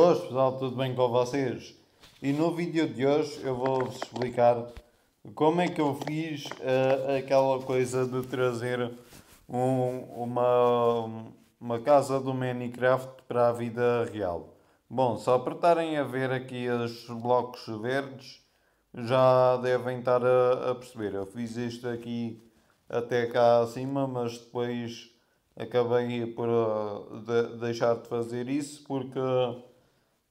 Boas pessoal, tudo bem com vocês? E no vídeo de hoje eu vou-vos explicar como é que eu fiz uh, aquela coisa de trazer um, uma, uma casa do Minecraft para a vida real. Bom, só apertarem estarem a ver aqui os blocos verdes já devem estar a, a perceber. Eu fiz isto aqui até cá acima, mas depois acabei por uh, de, deixar de fazer isso porque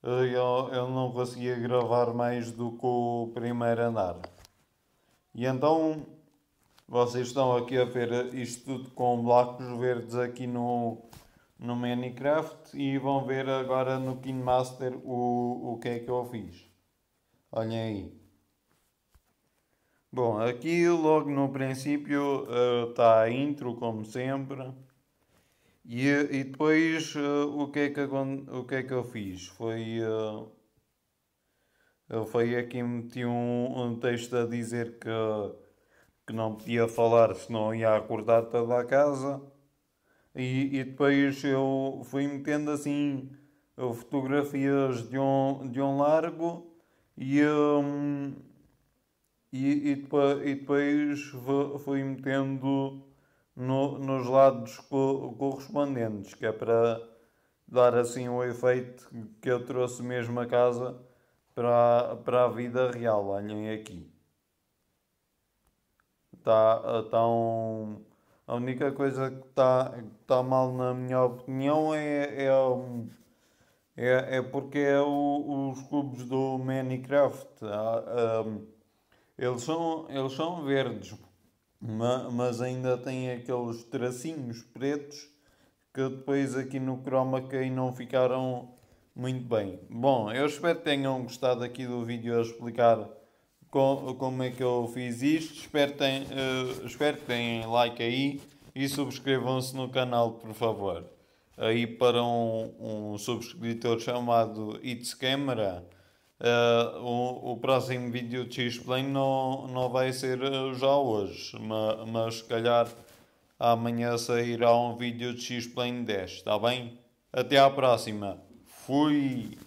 eu, eu não conseguia gravar mais do que o primeiro andar. E então vocês estão aqui a ver isto tudo com blocos verdes aqui no, no Minecraft e vão ver agora no KineMaster o, o que é que eu fiz. Olhem aí. Bom, aqui logo no princípio está eh, uh, a intro como sempre. E, e depois uh, o, que é que, o que é que eu fiz? Foi. Uh, eu foi aqui meti um, um texto a dizer que, que não podia falar, senão ia acordar toda a casa. E, e depois eu fui metendo assim eh, fotografias de um, de um largo e, um, e, e, depois, e depois fui metendo no, nos lados co correspondentes, que é para dar assim o efeito que eu trouxe mesmo a casa para, para a vida real. Olhem aqui. Tá, tá um, a única coisa que está tá mal, na minha opinião, é, é, é, é porque é o, os cubos do Minecraft. Ah, ah eles, são, eles são verdes, mas ainda tem aqueles tracinhos pretos que depois aqui no chroma key não ficaram muito bem. Bom, eu espero que tenham gostado aqui do vídeo a explicar como é que eu fiz isto. Espero, que tenham, eh, espero que tenham like aí e subscrevam-se no canal, por favor. Aí para um, um subscritor chamado It's Camera Uh, o, o, próximo vídeo de X-Plane não, não vai ser eh, já hoje, mas, mas se calhar amanhã sairá um vídeo de X-Plane 10, está tá bem? Até à próxima. Fui!